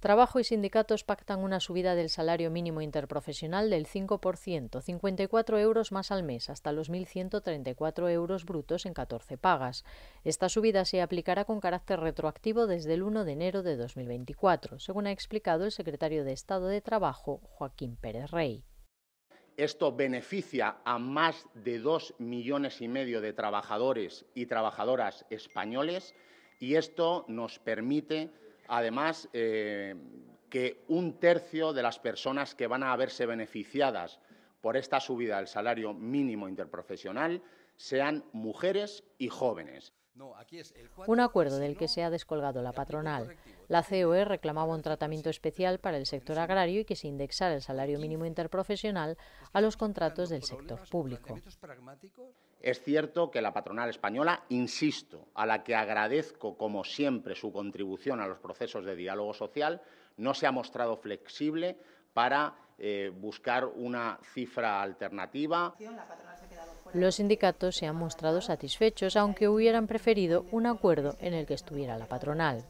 Trabajo y sindicatos pactan una subida del salario mínimo interprofesional del 5%, 54 euros más al mes, hasta los 1.134 euros brutos en 14 pagas. Esta subida se aplicará con carácter retroactivo desde el 1 de enero de 2024, según ha explicado el secretario de Estado de Trabajo, Joaquín Pérez Rey. Esto beneficia a más de dos millones y medio de trabajadores y trabajadoras españoles y esto nos permite Además, eh, que un tercio de las personas que van a verse beneficiadas por esta subida del salario mínimo interprofesional sean mujeres y jóvenes. Un acuerdo del que se ha descolgado la patronal. La COE reclamaba un tratamiento especial para el sector agrario y que se indexara el salario mínimo interprofesional a los contratos del sector público. Es cierto que la patronal española, insisto, a la que agradezco como siempre su contribución a los procesos de diálogo social, no se ha mostrado flexible para eh, buscar una cifra alternativa. Los sindicatos se han mostrado satisfechos, aunque hubieran preferido un acuerdo en el que estuviera la patronal.